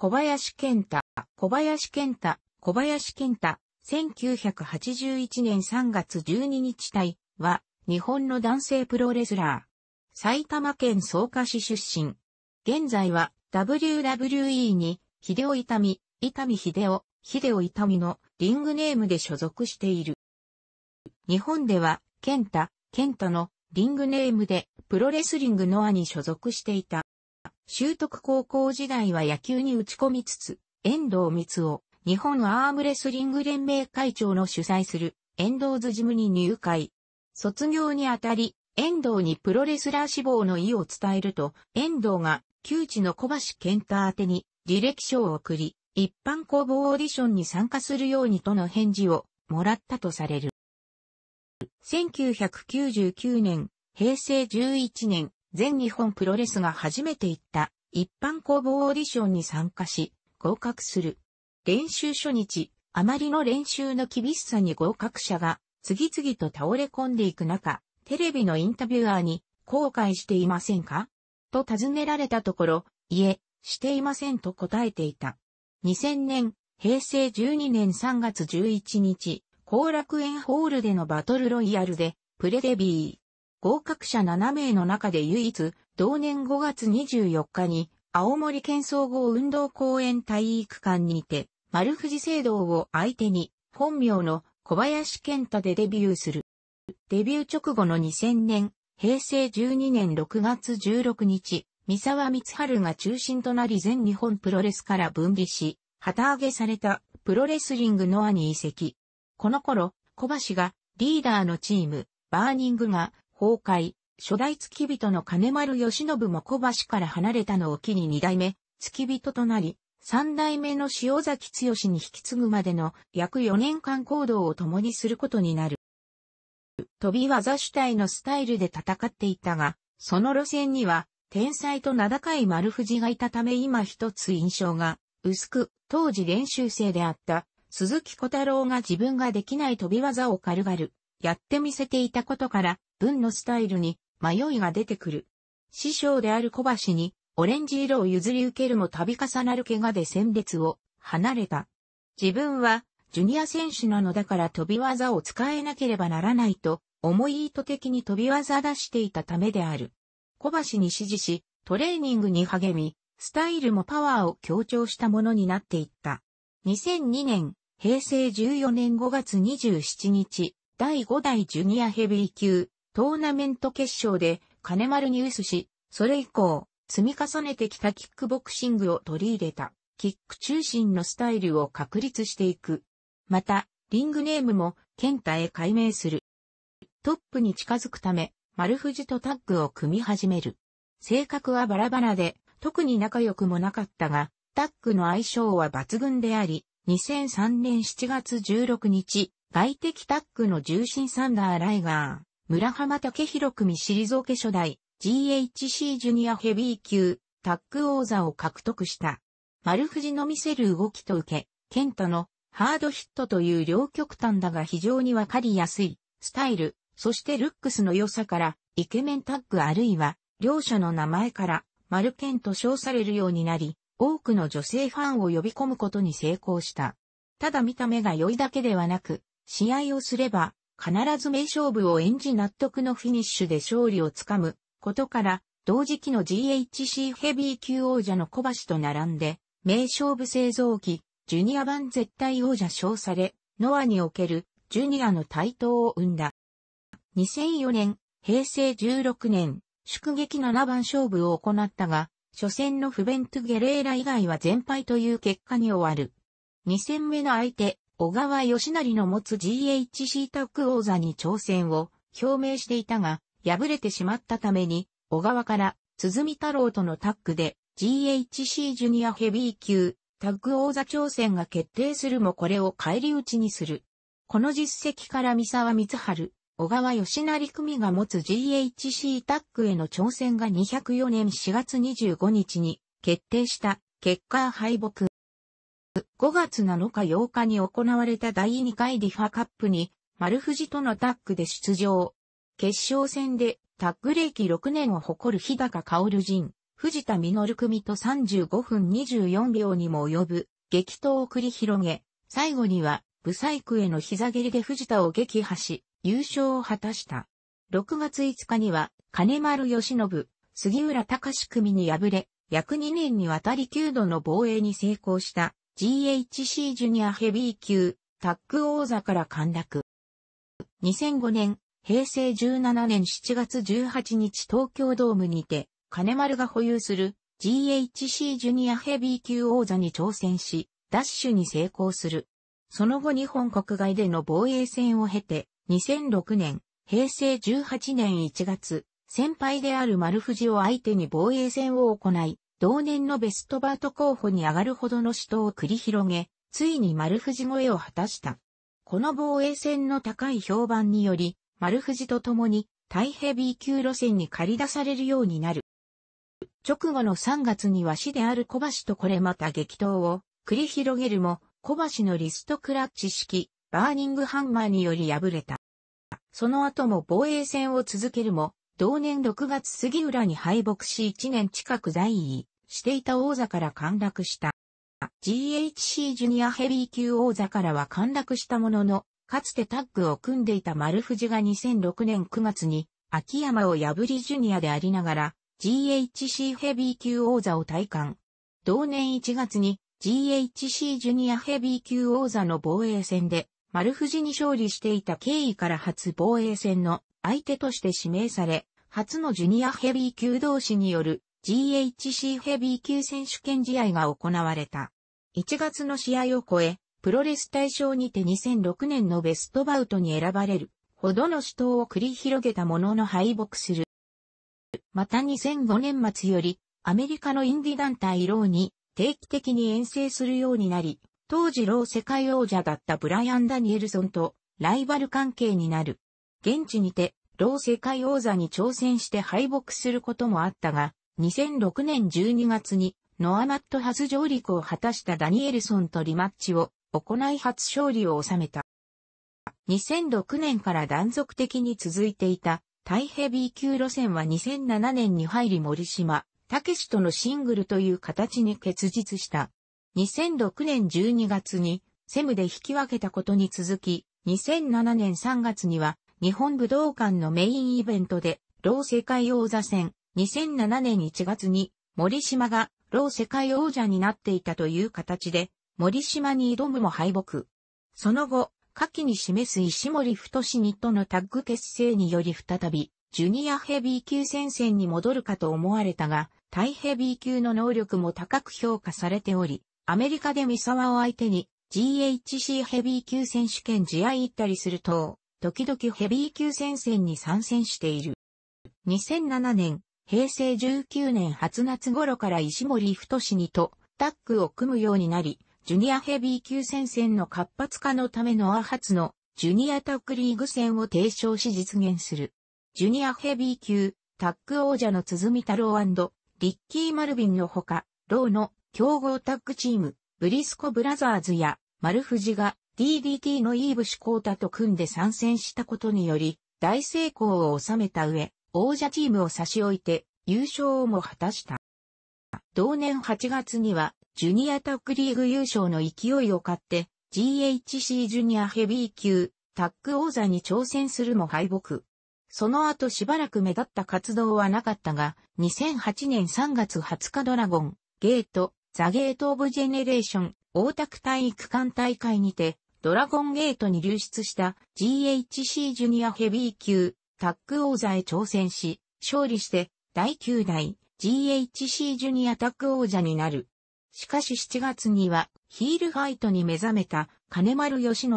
小林健太、小林健太、小林健太、1981年3月12日隊は、日本の男性プロレスラー。埼玉県草加市出身。現在は、WWE に、秀夫痛み、痛み秀夫、秀夫痛みのリングネームで所属している。日本では、健太、健太のリングネームでプロレスリングノアに所属していた。修徳高校時代は野球に打ち込みつつ、遠藤光を日本アームレスリング連盟会長の主催する遠藤図事務に入会。卒業にあたり、遠藤にプロレスラー志望の意を伝えると、遠藤が旧知の小橋健太宛に履歴書を送り、一般公募オーディションに参加するようにとの返事をもらったとされる。1999年、平成11年、全日本プロレスが初めて行った一般公募オーディションに参加し、合格する。練習初日、あまりの練習の厳しさに合格者が次々と倒れ込んでいく中、テレビのインタビュアーに後悔していませんかと尋ねられたところ、いえ、していませんと答えていた。2000年、平成12年3月11日、後楽園ホールでのバトルロイヤルで、プレデビー。合格者7名の中で唯一、同年5月24日に、青森県総合運動公園体育館にて、丸藤聖堂を相手に、本名の小林健太でデビューする。デビュー直後の2000年、平成12年6月16日、三沢光春が中心となり全日本プロレスから分離し、旗揚げされたプロレスリングノアに移籍。この頃、小橋がリーダーのチーム、バーニングが崩壊、初代付き人の金丸義信も小橋から離れたのを機に二代目、付き人となり、三代目の塩崎剛に引き継ぐまでの約四年間行動を共にすることになる。飛び技主体のスタイルで戦っていたが、その路線には、天才と名高い丸藤がいたため今一つ印象が薄く、当時練習生であった鈴木小太郎が自分ができない飛び技を軽々やってみせていたことから、文のスタイルに迷いが出てくる。師匠である小橋にオレンジ色を譲り受けるも度重なる怪我で戦列を離れた。自分はジュニア選手なのだから飛び技を使えなければならないと思い意図的に飛び技出していたためである。小橋に指示し、トレーニングに励み、スタイルもパワーを強調したものになっていった。2002年、平成14年5月27日、第5代ジュニアヘビー級、トーナメント決勝で金丸に薄し、それ以降、積み重ねてきたキックボクシングを取り入れた、キック中心のスタイルを確立していく。また、リングネームも、健太へ改名する。トップに近づくため、丸藤とタッグを組み始める。性格はバラバラで、特に仲良くもなかったが、タッグの相性は抜群であり、2003年7月16日、外敵タッグの重心サンダー・ライガー、村浜武弘組ーケ初代 GHC ジュニアヘビー級タッグ王座を獲得した。丸藤の見せる動きと受け、ケンタのハードヒットという両極端だが非常にわかりやすいスタイル、そしてルックスの良さからイケメンタッグあるいは両者の名前から丸ケンと称されるようになり、多くの女性ファンを呼び込むことに成功した。ただ見た目が良いだけではなく、試合をすれば必ず名勝負を演じ納得のフィニッシュで勝利をつかむことから、同時期の GHC ヘビー級王者の小橋と並んで、名勝負製造機、ジュニア版絶対王者称され、ノアにおけるジュニアの台頭を生んだ。2004年、平成16年、祝撃7番勝負を行ったが、初戦のフベント・ゲレーラ以外は全敗という結果に終わる。2戦目の相手、小川義成の持つ GHC タッグ王座に挑戦を表明していたが、敗れてしまったために、小川から鈴見太郎とのタッグで GHC ジュニアヘビー級タッグ王座挑戦が決定するもこれを返り討ちにする。この実績から三沢光春、小川義成組が持つ GHC タッグへの挑戦が204年4月25日に決定した結果敗北。5月7日8日に行われた第2回ディファカップに、丸藤とのタッグで出場。決勝戦で、タッグ歴6年を誇る日高薫陣、藤田実組と35分24秒にも及ぶ激闘を繰り広げ、最後には、ブサイクへの膝蹴りで藤田を撃破し、優勝を果たした。6月5日には、金丸義信、杉浦隆組に敗れ、約2年にわたり9度の防衛に成功した GHC ジュニアヘビー級、タッグ王座から陥落。2005年、平成17年7月18日東京ドームにて、金丸が保有する GHC ジュニアヘビー級王座に挑戦し、ダッシュに成功する。その後日本国外での防衛戦を経て、2006年、平成18年1月、先輩である丸藤を相手に防衛戦を行い、同年のベストバート候補に上がるほどの死闘を繰り広げ、ついに丸藤越えを果たした。この防衛戦の高い評判により、丸藤と共に大ヘビー級路線に駆り出されるようになる。直後の3月には死である小橋とこれまた激闘を繰り広げるも、小橋のリストクラッチ式、バーニングハンマーにより敗れた。その後も防衛戦を続けるも、同年6月杉浦に敗北し1年近く在位していた王座から陥落した。GHC ジュニアヘビー級王座からは陥落したものの、かつてタッグを組んでいた丸藤が2006年9月に秋山を破りジュニアでありながら GHC ヘビー級王座を退官。同年1月に GHC ジュニアヘビー級王座の防衛戦で丸藤に勝利していた経緯から初防衛戦の相手として指名され、初のジュニアヘビー級同士による GHC ヘビー級選手権試合が行われた。1月の試合を超え、プロレス大賞にて2006年のベストバウトに選ばれるほどの死闘を繰り広げたものの敗北する。また2005年末より、アメリカのインディ団体ローに定期的に遠征するようになり、当時ロー世界王者だったブライアン・ダニエルソンとライバル関係になる。現地にて老世界王座に挑戦して敗北することもあったが、2006年12月にノアマット初上陸を果たしたダニエルソンとリマッチを行い初勝利を収めた。2006年から断続的に続いていたタイヘビー級路線は2007年に入り森島、武けとのシングルという形に結実した。2006年12月にセムで引き分けたことに続き、2007年3月には日本武道館のメインイベントで、ロー世界王座戦、2007年1月に、森島が、ロー世界王者になっていたという形で、森島に挑むも敗北。その後、下記に示す石森太にとのタッグ結成により再び、ジュニアヘビー級戦線に戻るかと思われたが、大ヘビー級の能力も高く評価されており、アメリカで三沢を相手に GHC ヘビー級選手権試合行ったりすると、時々ヘビー級戦線に参戦している。2007年、平成19年初夏頃から石森太にとタッグを組むようになり、ジュニアヘビー級戦線の活発化のためのアハツのジュニアタッグリーグ戦を提唱し実現する。ジュニアヘビー級タッグ王者の鼓太郎リッキー・マルビンのほか、ローの競合タッグチーム、ブリスコ・ブラザーズや、マルフジが DDT のイーブシコータと組んで参戦したことにより、大成功を収めた上、王者チームを差し置いて、優勝をも果たした。同年8月には、ジュニアタッグリーグ優勝の勢いを買って、GHC ジュニアヘビー級、タッグ王座に挑戦するも敗北。その後しばらく目立った活動はなかったが、2008年3月20日ドラゴン、ゲート、ザ・ゲート・オブ・ジェネレーション、大田区体育館大会にて、ドラゴンゲートに流出した GHC ジュニアヘビー級タッグ王座へ挑戦し、勝利して第9代 GHC ジュニアタッグ王者になる。しかし7月にはヒールファイトに目覚めた金丸義信、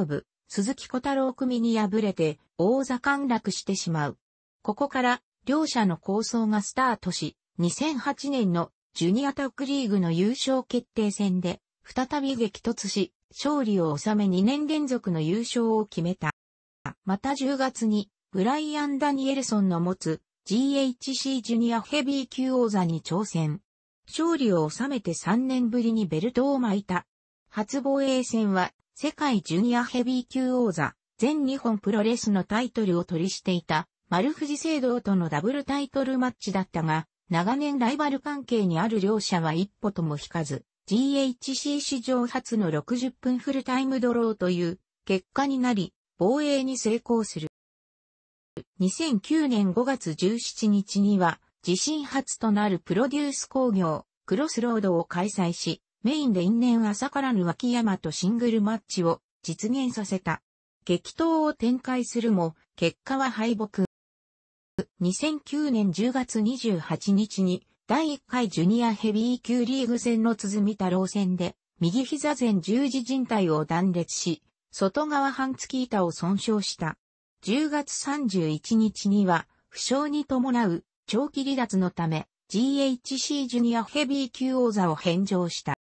鈴木小太郎組に敗れて王座陥落してしまう。ここから両者の構想がスタートし、2008年のジュニアタッグリーグの優勝決定戦で再び激突し、勝利を収め2年連続の優勝を決めた。また10月に、ブライアン・ダニエルソンの持つ GHC ジュニアヘビー級王座に挑戦。勝利を収めて3年ぶりにベルトを巻いた。初防衛戦は、世界ジュニアヘビー級王座、全日本プロレスのタイトルを取りしていた、丸藤聖堂とのダブルタイトルマッチだったが、長年ライバル関係にある両者は一歩とも引かず、GHC 史上初の60分フルタイムドローという結果になり、防衛に成功する。2009年5月17日には、自身初となるプロデュース工業、クロスロードを開催し、メインで因縁朝からぬ脇山とシングルマッチを実現させた。激闘を展開するも、結果は敗北。2009年10月28日に、第1回ジュニアヘビー級リーグ戦の続太郎戦で、右膝前十字靭帯を断裂し、外側半月板を損傷した。10月31日には、負傷に伴う長期離脱のため、GHC ジュニアヘビー級王座を返上した。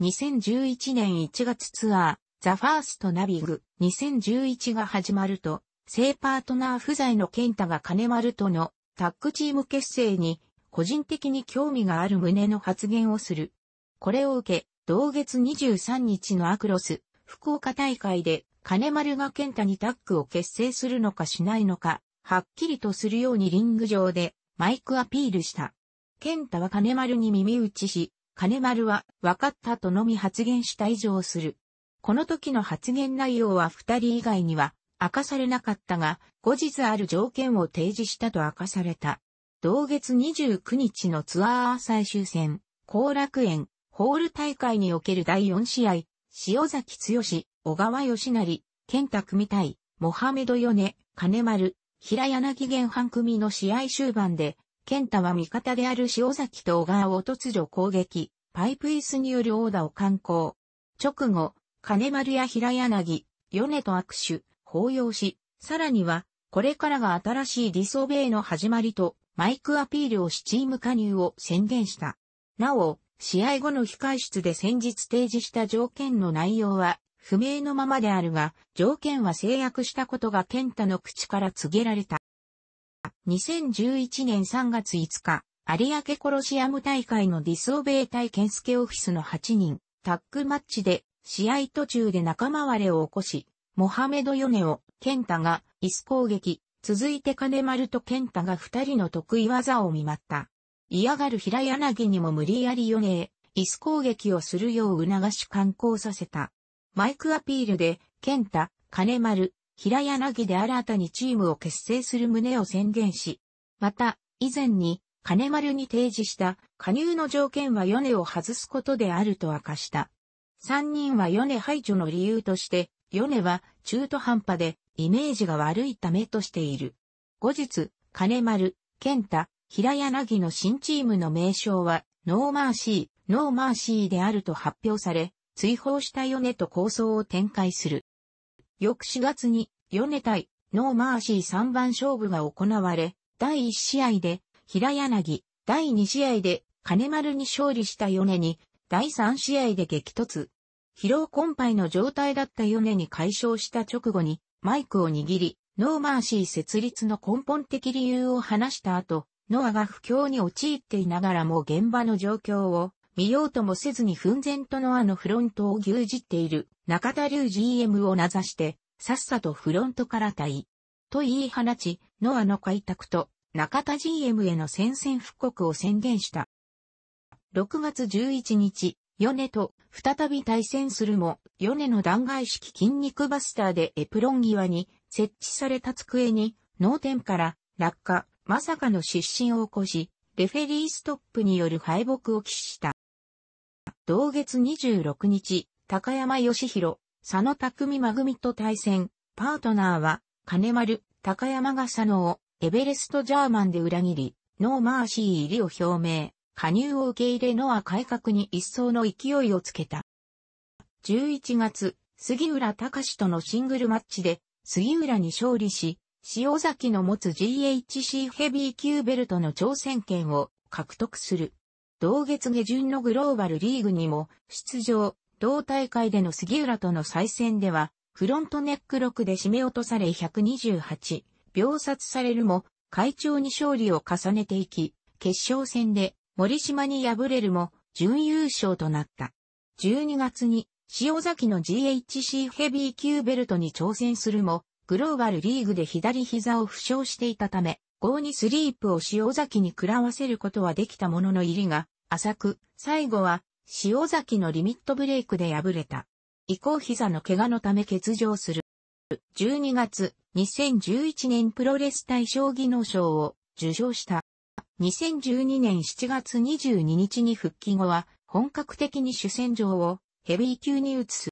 2011年1月ツアー、ザ・ファースト・ナビグ2011が始まると、正パートナー不在の健太が金丸とのタッグチーム結成に個人的に興味がある旨の発言をする。これを受け、同月23日のアクロス、福岡大会で、金丸が健太にタッグを結成するのかしないのか、はっきりとするようにリング上で、マイクアピールした。健太は金丸に耳打ちし、金丸は、分かったとのみ発言した以上する。この時の発言内容は二人以外には、明かされなかったが、後日ある条件を提示したと明かされた。同月29日のツアー最終戦、後楽園、ホール大会における第4試合、塩崎剛、小川義成、健太組対、モハメドヨネ、金丸、平柳玄半組の試合終盤で、健太は味方である塩崎と小川を突如攻撃、パイプ椅子によるオーダーを敢行。直後、金丸や平柳、ヨネと握手、抱擁し、さらには、これからが新しいディソベイの始まりと、マイクアピールをしチーム加入を宣言した。なお、試合後の控室で先日提示した条件の内容は不明のままであるが、条件は制約したことがケンタの口から告げられた。2011年3月5日、有明コロシアム大会のディスオベー対スケオフィスの8人、タッグマッチで、試合途中で仲間割れを起こし、モハメド・ヨネを、ンタが、椅子攻撃、続いて金丸と健太が二人の得意技を見舞った。嫌がる平柳にも無理やり余命、椅子攻撃をするよう促し観光させた。マイクアピールで、健太、金丸、平柳で新たにチームを結成する旨を宣言し、また、以前に、金丸に提示した加入の条件は米を外すことであると明かした。三人は米排除の理由として、米は中途半端でイメージが悪いためとしている。後日、金丸、健太、平柳の新チームの名称は、ノーマーシー、ノーマーシーであると発表され、追放したヨネと構想を展開する。翌4月に、ヨネ対、ノーマーシー3番勝負が行われ、第1試合で、平柳、第2試合で、金丸に勝利したヨネに、第3試合で激突。疲労困憊の状態だったヨネに解消した直後に、マイクを握り、ノーマーシー設立の根本的理由を話した後、ノアが不況に陥っていながらも現場の状況を見ようともせずに奮然とノアのフロントを牛耳っている中田流 GM を名指して、さっさとフロントから退。と言い放ち、ノアの開拓と中田 GM への宣戦布告を宣言した。6月11日、米と再び対戦するも、米の弾劾式筋肉バスターでエプロン際に設置された机に脳天から落下、まさかの失神を起こし、レフェリーストップによる敗北を喫した。同月26日、高山義弘、佐野匠ぐみと対戦、パートナーは、金丸、高山が佐野をエベレストジャーマンで裏切り、ノーマーシー入りを表明。加入を受け入れノア改革に一層の勢いをつけた。11月、杉浦隆とのシングルマッチで、杉浦に勝利し、塩崎の持つ GHC ヘビー級ベルトの挑戦権を獲得する。同月下旬のグローバルリーグにも出場、同大会での杉浦との再戦では、フロントネック6で締め落とされ128、秒殺されるも、会長に勝利を重ねていき、決勝戦で森島に敗れるも準優勝となった。12月に塩崎の GHC ヘビー級ベルトに挑戦するも、グローバルリーグで左膝を負傷していたため、5にスリープを塩崎に食らわせることはできたものの入りが浅く、最後は塩崎のリミットブレイクで敗れた。以降膝の怪我のため欠場する。12月、2011年プロレス対将技能賞を受賞した。2012年7月22日に復帰後は本格的に主戦場をヘビー級に移す。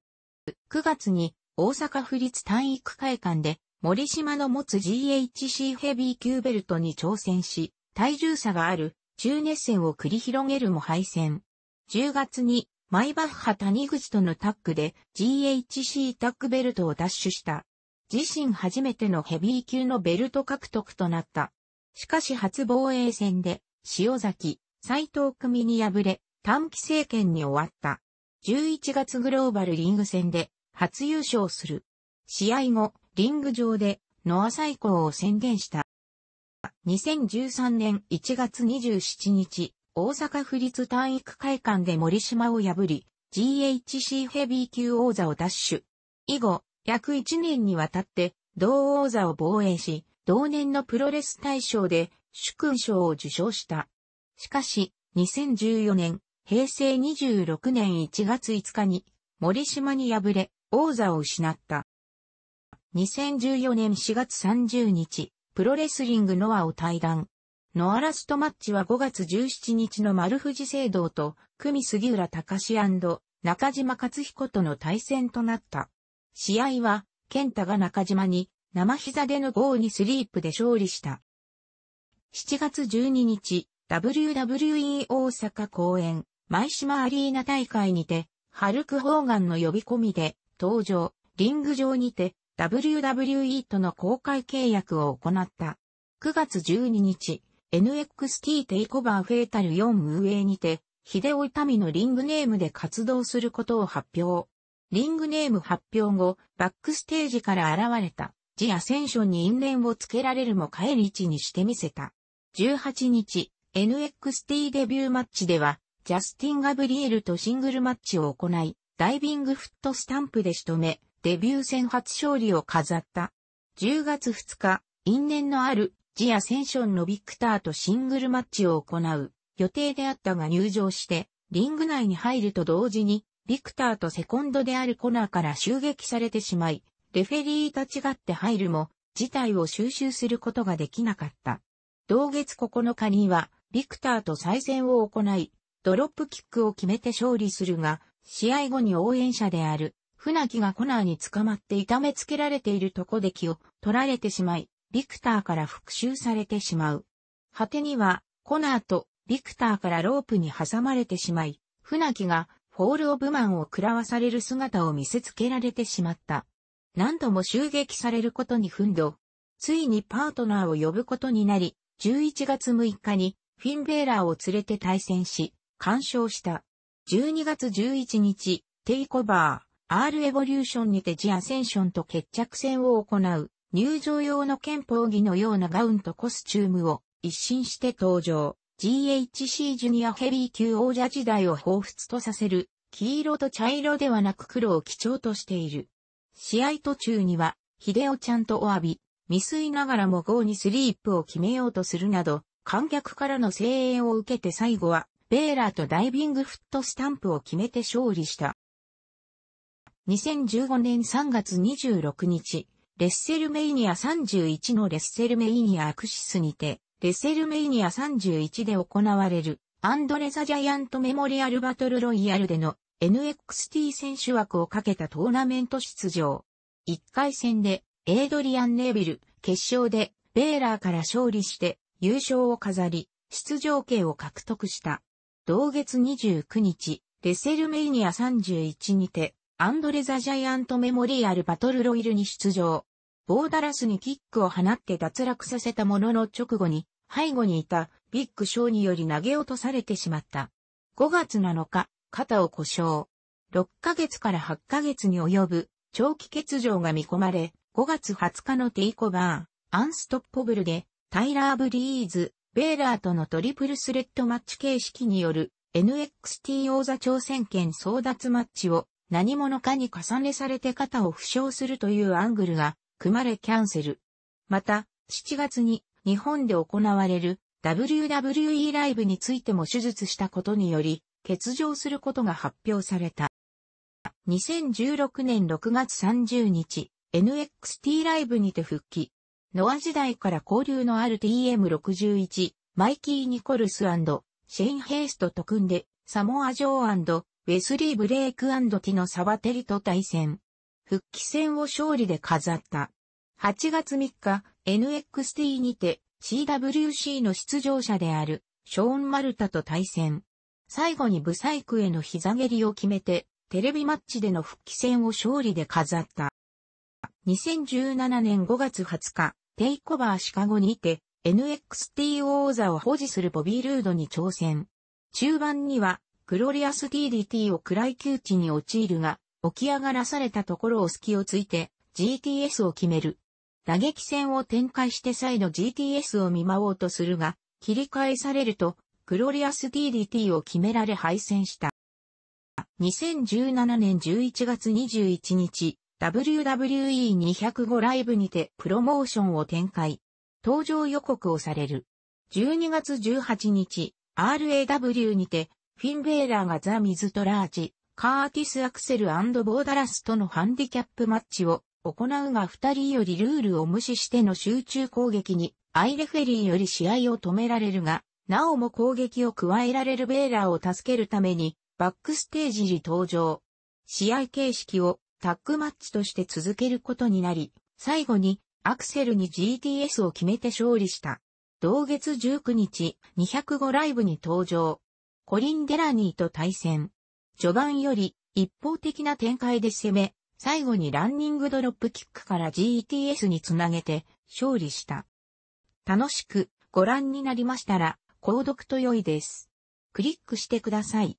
9月に大阪府立体育会館で森島の持つ GHC ヘビー級ベルトに挑戦し、体重差がある中熱戦を繰り広げるも敗戦。10月にマイバッハ谷口とのタッグで GHC タッグベルトを奪取した。自身初めてのヘビー級のベルト獲得となった。しかし初防衛戦で、塩崎、斎藤組に敗れ、短期政権に終わった。11月グローバルリング戦で、初優勝する。試合後、リング上で、ノア最高を宣言した。2013年1月27日、大阪府立体育会館で森島を破り、GHC ヘビー級王座を奪取。以後、約1年にわたって、同王座を防衛し、同年のプロレス大賞で主勲賞を受賞した。しかし、2014年、平成26年1月5日に森島に敗れ、王座を失った。2014年4月30日、プロレスリングノアを退団。ノアラストマッチは5月17日の丸藤聖堂と、久美杉浦隆中島勝彦との対戦となった。試合は、健太が中島に生膝での豪にスリープで勝利した。7月12日、WWE 大阪公演、舞島アリーナ大会にて、ハルク・ホーガンの呼び込みで、登場、リング上にて、WWE との公開契約を行った。9月12日、NXT テイコバーフェータル4運営にて、秀夫タミのリングネームで活動することを発表。リングネーム発表後、バックステージから現れた。ジアセンションに因縁をつけられるも帰り地にしてみせた。18日、NXT デビューマッチでは、ジャスティン・ガブリエルとシングルマッチを行い、ダイビングフットスタンプで仕留め、デビュー戦初勝利を飾った。10月2日、因縁のあるジアセンションのビクターとシングルマッチを行う予定であったが入場して、リング内に入ると同時に、ビクターとセコンドであるコナーから襲撃されてしまい、レフェリーと違って入るも、事態を収拾することができなかった。同月9日には、ビクターと再戦を行い、ドロップキックを決めて勝利するが、試合後に応援者である、船木がコナーに捕まって痛めつけられているとこで気を取られてしまい、ビクターから復讐されてしまう。果てには、コナーとビクターからロープに挟まれてしまい、船木がフォールオブマンを食らわされる姿を見せつけられてしまった。何度も襲撃されることに奮闘。ついにパートナーを呼ぶことになり、11月6日にフィンベーラーを連れて対戦し、干渉した。12月11日、テイコバー、R エボリューションにてジアセンションと決着戦を行う、入場用の憲法儀のようなガウンとコスチュームを一新して登場。GHC ジュニアヘビー級王者時代を彷彿とさせる、黄色と茶色ではなく黒を基調としている。試合途中には、秀夫ちゃんとお詫び、未遂ながらもゴーにスリープを決めようとするなど、観客からの声援を受けて最後は、ベーラーとダイビングフットスタンプを決めて勝利した。2015年3月26日、レッセルメイニア31のレッセルメイニアアクシスにて、レッセルメイニア31で行われる、アンドレザ・ジャイアント・メモリアル・バトル・ロイヤルでの NXT 選手枠をかけたトーナメント出場。1回戦で、エイドリアン・ネービル、決勝で、ベーラーから勝利して、優勝を飾り、出場権を獲得した。同月29日、レセルメイニア31にて、アンドレザ・ジャイアント・メモリアル・バトル・ロイルに出場。ボーダラスにキックを放って脱落させたものの直後に、背後にいたビッグショーにより投げ落とされてしまった。5月7日、肩を故障。6ヶ月から8ヶ月に及ぶ長期欠場が見込まれ、5月20日のテイコバー、アンストッポブルで、タイラー・ブリーズ、ベーラーとのトリプルスレッドマッチ形式による NXT 王座挑戦権争奪マッチを何者かに重ねされて肩を負傷するというアングルが組まれキャンセル。また、7月に日本で行われる WWE ライブについても手術したことにより、欠場することが発表された。2016年6月30日、NXT ライブにて復帰。ノア時代から交流のある TM61、マイキー・ニコルスシェイン・ヘイストと組んで、サモア・ジョーウェスリー・ブレイクティのサバテリと対戦。復帰戦を勝利で飾った。8月3日、NXT にて CWC の出場者であるショーン・マルタと対戦。最後にブサイクへの膝蹴りを決めて、テレビマッチでの復帰戦を勝利で飾った。2017年5月20日、テイコバーシカゴにいて、NXT 王座を保持するボビー・ルードに挑戦。中盤には、グロリアス DDT を暗い窮地に陥るが、起き上がらされたところを隙をついて、GTS を決める。打撃戦を展開して再度 GTS を見舞おうとするが、切り返されると、グロリアス DDT を決められ敗戦した。2017年11月21日、WWE205 ライブにてプロモーションを展開。登場予告をされる。12月18日、RAW にて、フィンベーラーがザ・ミズトラージ、カーティス・アクセルボーダラスとのハンディキャップマッチを行うが二人よりルールを無視しての集中攻撃に、アイレフェリーより試合を止められるが、なおも攻撃を加えられるベーラーを助けるために、バックステージに登場。試合形式をタッグマッチとして続けることになり、最後にアクセルに GTS を決めて勝利した。同月19日、205ライブに登場。コリン・デラニーと対戦。序盤より一方的な展開で攻め、最後にランニングドロップキックから GTS につなげて勝利した。楽しくご覧になりましたら、購読と良いです。クリックしてください。